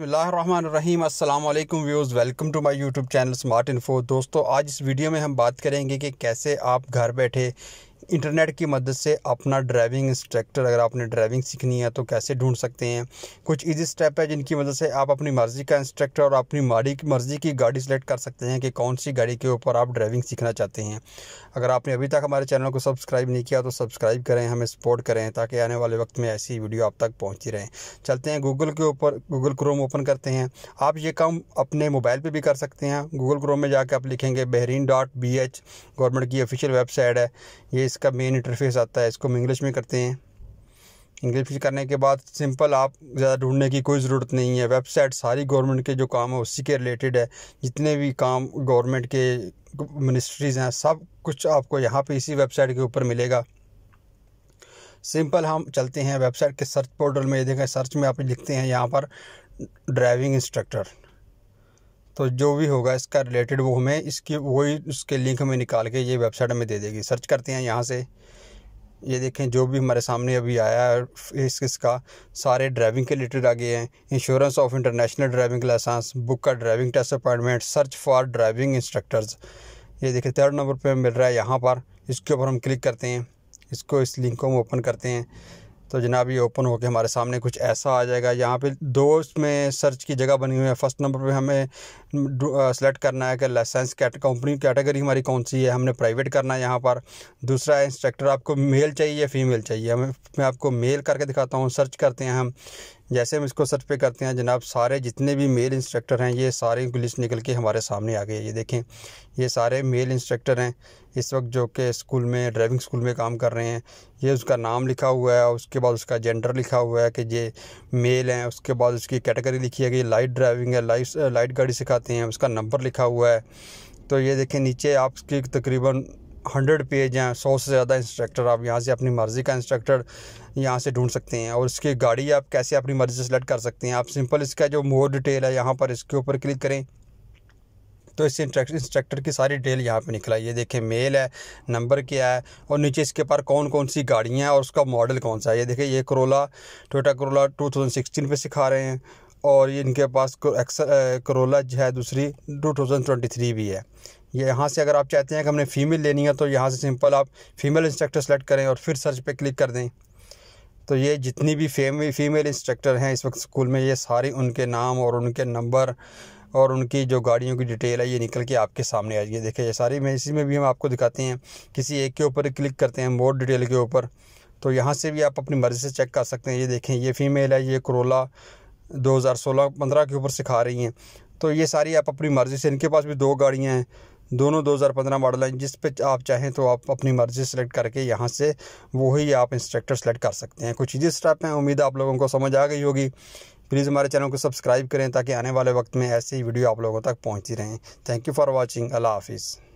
बसमीम अल्लाम views welcome to my YouTube channel smart info दोस्तों आज इस वीडियो में हम बात करेंगे कि कैसे आप घर बैठे इंटरनेट की मदद से अपना ड्राइविंग इंस्ट्रक्टर अगर आपने ड्राइविंग सीखनी है तो कैसे ढूंढ सकते हैं कुछ इजी स्टेप है जिनकी मदद से आप अपनी मर्ज़ी का इंस्ट्रक्टर और अपनी मारी मर्ज़ी की गाड़ी सेलेक्ट कर सकते हैं कि कौन सी गाड़ी के ऊपर आप ड्राइविंग सीखना चाहते हैं अगर आपने अभी तक हमारे चैनल को सब्सक्राइब नहीं किया तो सब्सक्राइब करें हमें सपोर्ट करें ताकि आने वाले वक्त में ऐसी वीडियो आप तक पहुँचती रहें चलते हैं गूगल के ऊपर गूगल क्रोम ओपन करते हैं आप ये काम अपने मोबाइल पर भी कर सकते हैं गूगल क्रोम में जाकर आप लिखेंगे Bahrain dot B H government की ऑफिशियल वेबसाइट है ये इसका मेन इंटरफेस आता है इसको हम इंग्लिश में करते हैं इंग्लिश में करने के बाद सिंपल आप ज़्यादा ढूंढने की कोई ज़रूरत नहीं है वेबसाइट सारी गवर्नमेंट के जो काम है उसी के रिलेटेड है जितने भी काम गवर्नमेंट के मिनिस्ट्रीज़ हैं सब कुछ आपको यहाँ पे इसी वेबसाइट के ऊपर मिलेगा सिंपल हम चलते हैं वेबसाइट के सर्च पोर्टल में देखें सर्च में आप लिखते हैं यहाँ पर ड्राइविंग इंस्ट्रक्टर तो जो भी होगा इसका रिलेटेड वो हमें इसकी वही उसके लिंक हमें निकाल के ये वेबसाइट हमें दे देगी सर्च करते हैं यहाँ से ये देखें जो भी हमारे सामने अभी आया है इस इसका सारे ड्राइविंग के रिलेटेड आ गए हैं insurance of international driving licence book का driving test appointment search for driving instructors ये देखें थर्ड नंबर पे मिल रहा है यहाँ पर इसके ऊपर हम क्लिक करते हैं इसको इस लिंक को हम ओपन करते हैं तो जनाब ये ओपन होकर हमारे सामने कुछ ऐसा आ जाएगा यहाँ पे दो में सर्च की जगह बनी हुई है फर्स्ट नंबर पे हमें सेलेक्ट करना है कि लाइसेंस कैट कंपनी कैटेगरी हमारी कौन सी है हमने प्राइवेट करना है यहाँ पर दूसरा इंस्ट्रक्टर आपको मेल चाहिए फीमेल चाहिए हमें मैं आपको मेल करके दिखाता हूँ सर्च करते हैं हम जैसे हम इसको सर्च पे करते हैं जनाब सारे जितने भी मेल इंस्ट्रक्टर हैं ये सारे इनको लिस्ट निकल के हमारे सामने आ गए ये देखें ये सारे मेल इंस्ट्रक्टर हैं इस वक्त जो कि स्कूल में ड्राइविंग स्कूल में काम कर रहे हैं ये उसका नाम लिखा हुआ है उसके बाद उसका जेंडर लिखा हुआ है कि ये मेल हैं उसके बाद उसकी कैटेगरी लिखी है कि लाइट ड्राइविंग है लाइट लाइट गाड़ी सिखाते हैं उसका नंबर लिखा हुआ है तो ये देखें नीचे आप उसकी तकरीबन हंड्रेड पेज हैं सौ से ज़्यादा इंस्ट्रक्टर आप यहाँ से अपनी मर्ज़ी का इंस्ट्रक्टर यहाँ से ढूंढ सकते हैं और इसकी गाड़ी आप कैसे अपनी मर्ज़ी से सेलेक्ट कर सकते हैं आप सिंपल इसका जो मोर डिटेल है यहाँ पर इसके ऊपर क्लिक करें तो इस इंस्ट्रक्टर की सारी डिटेल यहाँ पे निकला ये देखें मेल है नंबर क्या है और नीचे इसके पास कौन कौन सी गाड़ियाँ हैं और उसका मॉडल कौन सा है ये देखें ये करोला टोटा करोला 2016 पे सिखा रहे हैं और ये इनके पास करोला जो है दूसरी 2023 भी है ये यहाँ से अगर आप चाहते हैं कि हमने फ़ीमेल लेनी है तो यहाँ से सिंपल आप फीमेल इंस्ट्रक्टर सेलेक्ट करें और फिर सर्च पे क्लिक कर दें तो ये जितनी भी फेम फीमेल इंस्ट्रक्टर हैं इस वक्त स्कूल में ये सारी उनके नाम और उनके नंबर और उनकी जो गाड़ियों की डिटेल है ये निकल के आपके सामने आ जाएगी देखिए ये सारी में इसी में भी हम आपको दिखाते हैं किसी एक के ऊपर क्लिक करते हैं बोर्ड डिटेल के ऊपर तो यहाँ से भी आप अपनी मर्ज़ी से चेक कर सकते हैं ये देखें ये फ़ीमेल है ये करोला 2016 15 के ऊपर सिखा रही हैं तो ये सारी आप अपनी मर्ज़ी से इनके पास भी दो गाड़ियाँ हैं दोनों 2015 मॉडल हैं जिस पे आप चाहें तो आप अपनी मर्ज़ी सेलेक्ट करके यहाँ से वही आप इंस्ट्रक्टर सेलेक्ट कर सकते हैं कुछ चीज़ें स्टाप हैं उम्मीद आप लोगों को समझ आ गई होगी प्लीज़ हमारे चैनल को सब्सक्राइब करें ताकि आने वाले वक्त में ऐसी वीडियो आप लोगों तक पहुँचती रहें थैंक यू फॉर वॉचिंग अल्लाह हाफिज़